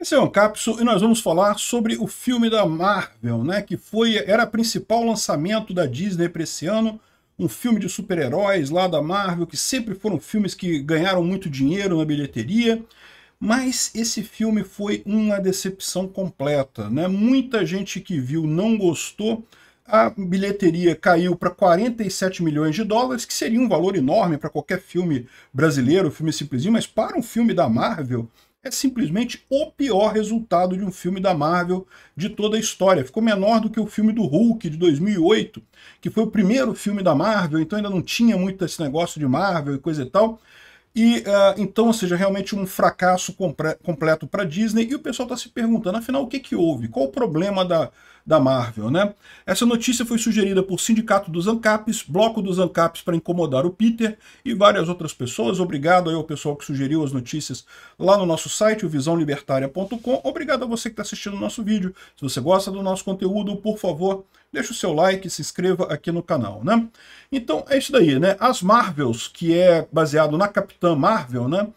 Esse é o Capso e nós vamos falar sobre o filme da Marvel, né, que foi era o principal lançamento da Disney para esse ano, um filme de super-heróis lá da Marvel, que sempre foram filmes que ganharam muito dinheiro na bilheteria, mas esse filme foi uma decepção completa, né? Muita gente que viu não gostou. A bilheteria caiu para 47 milhões de dólares, que seria um valor enorme para qualquer filme brasileiro, filme simplesinho, mas para um filme da Marvel, é simplesmente o pior resultado de um filme da Marvel de toda a história. Ficou menor do que o filme do Hulk de 2008, que foi o primeiro filme da Marvel, então ainda não tinha muito esse negócio de Marvel e coisa e tal. E uh, então, ou seja, realmente um fracasso completo para Disney. E o pessoal está se perguntando, afinal, o que, que houve? Qual o problema da, da Marvel, né? Essa notícia foi sugerida por Sindicato dos Ancaps, Bloco dos Ancaps para incomodar o Peter e várias outras pessoas. Obrigado aí ao pessoal que sugeriu as notícias lá no nosso site, o Obrigado a você que está assistindo o nosso vídeo. Se você gosta do nosso conteúdo, por favor, deixa o seu like, se inscreva aqui no canal, né? Então é isso daí, né? As Marvels, que é baseado na Capitã Marvel, né?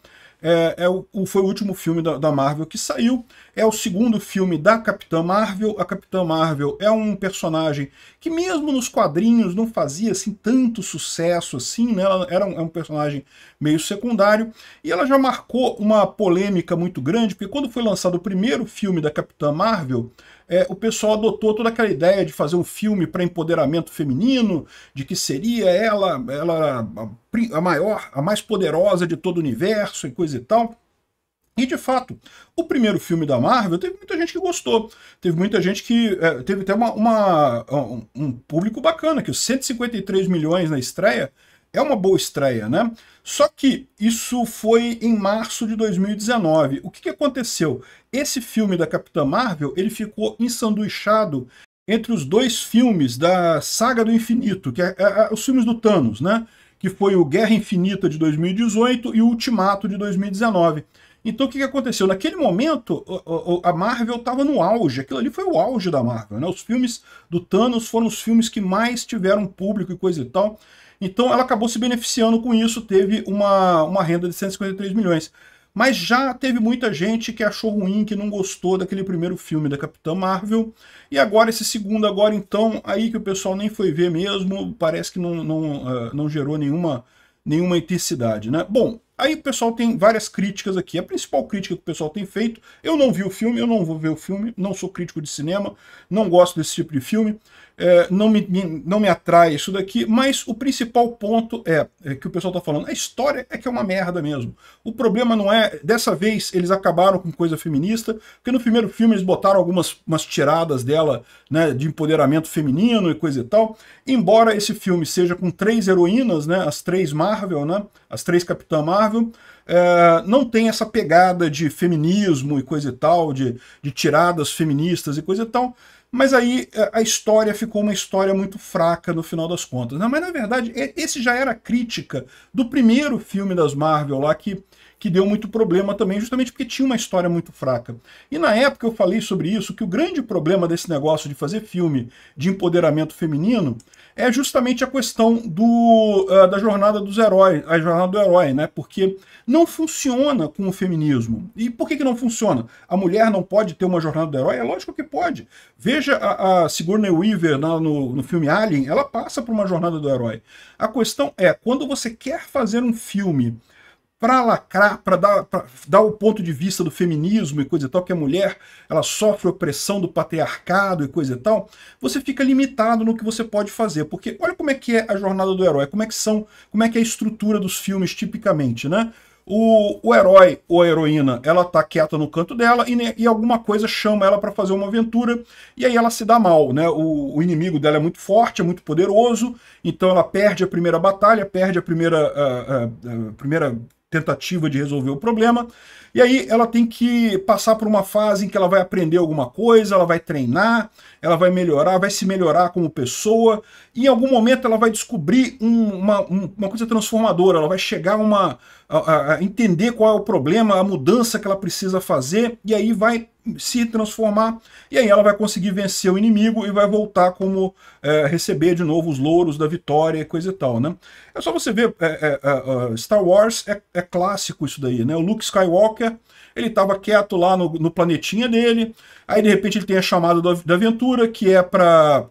É, é o, foi o último filme da, da, Marvel que saiu. É o segundo filme da Capitã Marvel. A Capitã Marvel é um personagem que mesmo nos quadrinhos não fazia assim tanto sucesso assim, né? Ela era um, é um personagem meio secundário e ela já marcou uma polêmica muito grande porque quando foi lançado o primeiro filme da Capitã Marvel é, o pessoal adotou toda aquela ideia de fazer um filme para empoderamento feminino, de que seria ela, ela a maior, a mais poderosa de todo o universo e coisa e tal. E de fato, o primeiro filme da Marvel teve muita gente que gostou. Teve muita gente que. É, teve até uma, uma um, um público bacana, que os 153 milhões na estreia é uma boa estreia, né? Só que isso foi em março de 2019. O que, que aconteceu? Esse filme da Capitã Marvel, ele ficou ensanduichado entre os dois filmes da Saga do Infinito, que é, é, é os filmes do Thanos, né? Que foi o Guerra Infinita de 2018 e o Ultimato de 2019. Então o que, que aconteceu? Naquele momento, a Marvel estava no auge. Aquilo ali foi o auge da Marvel. Né? Os filmes do Thanos foram os filmes que mais tiveram público e coisa e tal. Então ela acabou se beneficiando com isso, teve uma, uma renda de 153 milhões. Mas já teve muita gente que achou ruim, que não gostou daquele primeiro filme da Capitã Marvel. E agora, esse segundo, agora então, aí que o pessoal nem foi ver mesmo, parece que não, não, uh, não gerou nenhuma, nenhuma intensidade, né? Bom, aí o pessoal tem várias críticas aqui. A principal crítica que o pessoal tem feito, eu não vi o filme, eu não vou ver o filme, não sou crítico de cinema, não gosto desse tipo de filme é, não, me, não me atrai isso daqui, mas o principal ponto é, é que o pessoal está falando, a história é que é uma merda mesmo. O problema não é, dessa vez eles acabaram com coisa feminista, porque no primeiro filme eles botaram algumas umas tiradas dela, né, de empoderamento feminino e coisa e tal. Embora esse filme seja com três heroínas, né, as três Marvel, né, as três Capitã Marvel, é, não tem essa pegada de feminismo e coisa e tal, de, de tiradas feministas e coisa e tal. Mas aí eh, a história ficou uma história muito fraca no final das contas. Né? Mas na verdade, esse já era a crítica do primeiro filme das Marvel lá que, que deu muito problema também, justamente porque tinha uma história muito fraca. E na época eu falei sobre isso, que o grande problema desse negócio de fazer filme de empoderamento feminino é justamente a questão do, uh, da jornada dos heróis, a jornada do herói, né? Porque não funciona com o feminismo. E por que, que não funciona? A mulher não pode ter uma jornada do herói? É lógico que pode. Veja a, a Sigourney Weaver na, no, no filme Alien, ela passa por uma jornada do herói. A questão é, quando você quer fazer um filme para lacrar, para dar, dar o ponto de vista do feminismo e coisa e tal, que a mulher ela sofre opressão do patriarcado e coisa e tal, você fica limitado no que você pode fazer. Porque olha como é que é a jornada do herói, como é que são, como é que é a estrutura dos filmes tipicamente, né? O, o, herói ou a heroína, ela tá quieta no canto dela e, né, e alguma coisa chama ela para fazer uma aventura e aí ela se dá mal, né? O, o, inimigo dela é muito forte, é muito poderoso, então ela perde a primeira batalha, perde a primeira, a, a, a primeira tentativa de resolver o problema. E aí ela tem que passar por uma fase em que ela vai aprender alguma coisa, ela vai treinar, ela vai melhorar, vai se melhorar como pessoa. E em algum momento ela vai descobrir um, uma, um, uma coisa transformadora, ela vai chegar a uma a, a entender qual é o problema, a mudança que ela precisa fazer, e aí vai se transformar, e aí ela vai conseguir vencer o inimigo e vai voltar como é, receber de novo os louros da vitória e coisa e tal, né? É só você ver, é, é, é, é Star Wars é, é, clássico isso daí, né? O Luke Skywalker, ele estava quieto lá no, no, planetinha dele, aí de repente ele tem a chamada da, da aventura, que é para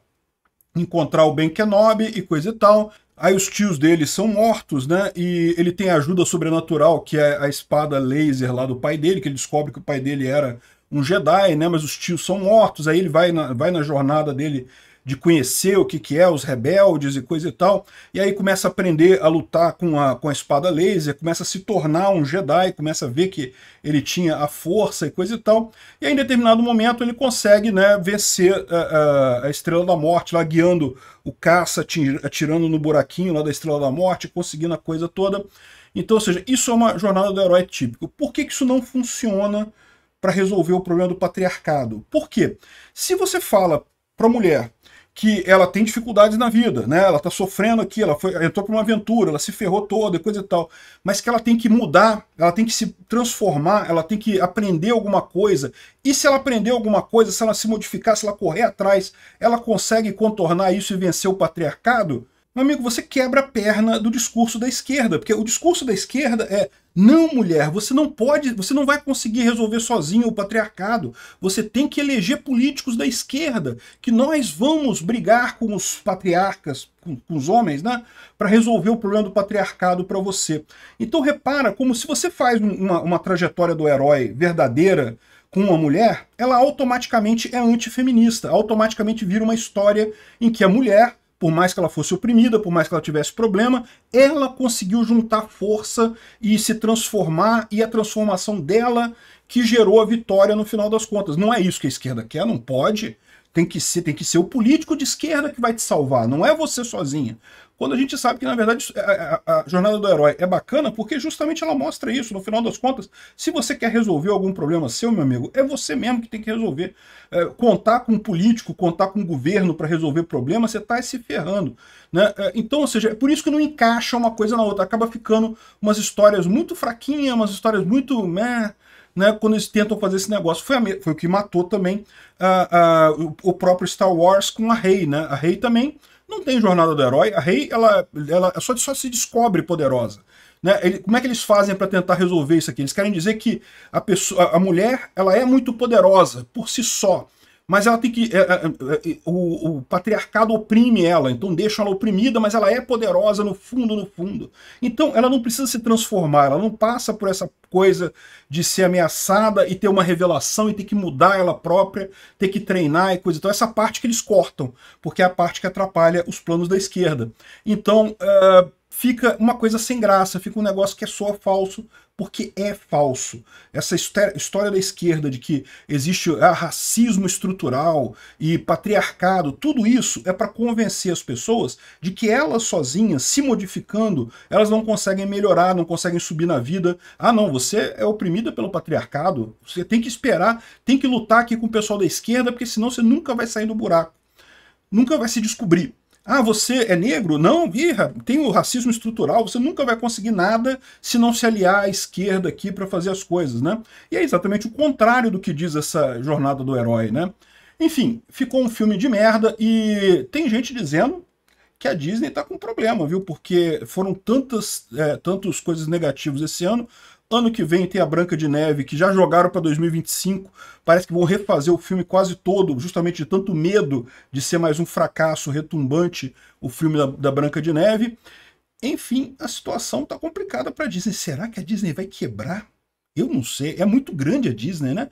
encontrar o Ben Kenobi e coisa e tal. Aí os tios dele são mortos, né? E ele tem ajuda sobrenatural, que é a espada laser lá do pai dele, que ele descobre que o pai dele era um Jedi, né? Mas os tios são mortos, aí ele vai na, vai na jornada dele de conhecer o que, que é os rebeldes e coisa e tal, e aí começa a aprender a lutar com a, com a espada laser, começa a se tornar um Jedi, começa a ver que ele tinha a força e coisa e tal, e aí em determinado momento ele consegue né, vencer a, eh, a, eh, a Estrela da Morte, lá guiando o caça, atirando no buraquinho lá da Estrela da Morte, conseguindo a coisa toda. Então, ou seja, isso é uma jornada do herói típico. Por que, que isso não funciona para resolver o problema do patriarcado? Por quê? Se você fala para a mulher que ela tem dificuldades na vida, né? Ela está sofrendo aqui, ela foi, entrou para uma aventura, ela se ferrou toda, coisa e tal, mas que ela tem que mudar, ela tem que se transformar, ela tem que aprender alguma coisa. E se ela aprender alguma coisa, se ela se modificar, se ela correr atrás, ela consegue contornar isso e vencer o patriarcado? Meu amigo, você quebra a perna do discurso da esquerda, porque o discurso da esquerda é não, mulher, você não pode, você não vai conseguir resolver sozinho o patriarcado. Você tem que eleger políticos da esquerda, que nós vamos brigar com os patriarcas, com, com os homens, né, para resolver o problema do patriarcado para você. Então repara como se você faz uma, uma trajetória do herói verdadeira, com uma mulher, ela automaticamente é antifeminista, automaticamente vira uma história em que a mulher por mais que ela fosse oprimida, por mais que ela tivesse problema, ela conseguiu juntar força e se transformar, e a transformação dela que gerou a vitória no final das contas. Não é isso que a esquerda quer, não pode. Tem que ser, tem que ser o político de esquerda que vai te salvar, não é você sozinha. Quando a gente sabe que, na verdade, a, é, é, a, a jornada do herói é bacana porque justamente ela mostra isso. No final das contas, se você quer resolver algum problema seu, meu amigo, é você mesmo que tem que resolver. É, contar com um político, contar com um governo para resolver problema, você está se ferrando. Né? É, então, ou seja, é por isso que não encaixa uma coisa na outra. Acaba ficando umas histórias muito fraquinhas, umas histórias muito. Meh, né, né, quando eles tentam fazer esse negócio. Foi, foi o que matou também uh, uh, o próprio Star Wars com a Rey, né? A Rey também não tem jornada do herói, a Rey ela, ela é só, só se descobre poderosa. Né? Ele, como é que eles fazem para tentar resolver isso aqui? Eles querem dizer que a, pessoa, a mulher ela é muito poderosa por si só mas ela tem que. É é, é, é, o, o, patriarcado oprime ela, então deixa ela oprimida, mas ela é poderosa no fundo, no fundo. Então ela não precisa se transformar, ela não passa por essa coisa de ser ameaçada e ter uma revelação e ter que mudar ela própria, ter que treinar e coisa. Então, essa parte que eles cortam, porque é a parte que atrapalha os planos da esquerda. Então. É, fica uma coisa sem graça, fica um negócio que é só falso porque é falso. Essa história da esquerda de que existe é, racismo estrutural e patriarcado, tudo isso é para convencer as pessoas de que elas sozinhas, se modificando, elas não conseguem melhorar, não conseguem subir na vida. Ah, não, você é oprimida pelo patriarcado, você tem que esperar, tem que lutar aqui com o pessoal da esquerda, porque senão você nunca vai sair do buraco. Nunca vai se descobrir. Ah, você é negro? Não, irra, tem o racismo estrutural, você nunca vai conseguir nada se não se aliar à esquerda aqui para fazer as coisas, né? E é exatamente o contrário do que diz essa jornada do herói, né? Enfim, ficou um filme de merda e tem gente dizendo que a Disney está com problema, viu? Porque foram tantas é, tantos coisas negativas esse ano, Ano que vem tem a Branca de Neve, que já jogaram para 2025. Parece que vão refazer o filme quase todo, justamente de tanto medo de ser mais um fracasso retumbante o filme da, da Branca de Neve. Enfim, a situação está complicada para a Disney. Será que a Disney vai quebrar? Eu não sei. É muito grande a Disney, né?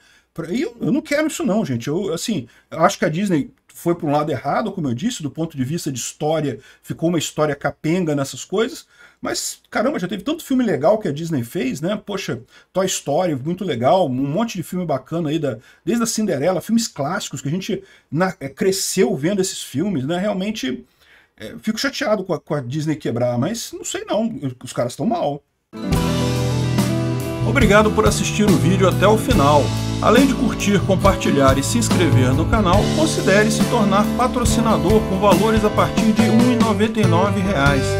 Eu, eu não quero isso não, gente. Eu, assim, eu acho que a Disney foi para um lado errado, como eu disse, do ponto de vista de história, ficou uma história capenga nessas coisas. Mas, caramba, já teve tanto filme legal que a Disney fez, né? Poxa, Toy Story, muito legal, um monte de filme bacana aí, da, desde a Cinderela, filmes clássicos que a gente na, é, cresceu vendo esses filmes, né? Realmente, é, fico chateado com a, com a Disney quebrar, mas não sei não, os caras estão mal. Obrigado por assistir o vídeo até o final. Além de curtir, compartilhar e se inscrever no canal, considere se tornar patrocinador com valores a partir de R$ 1,99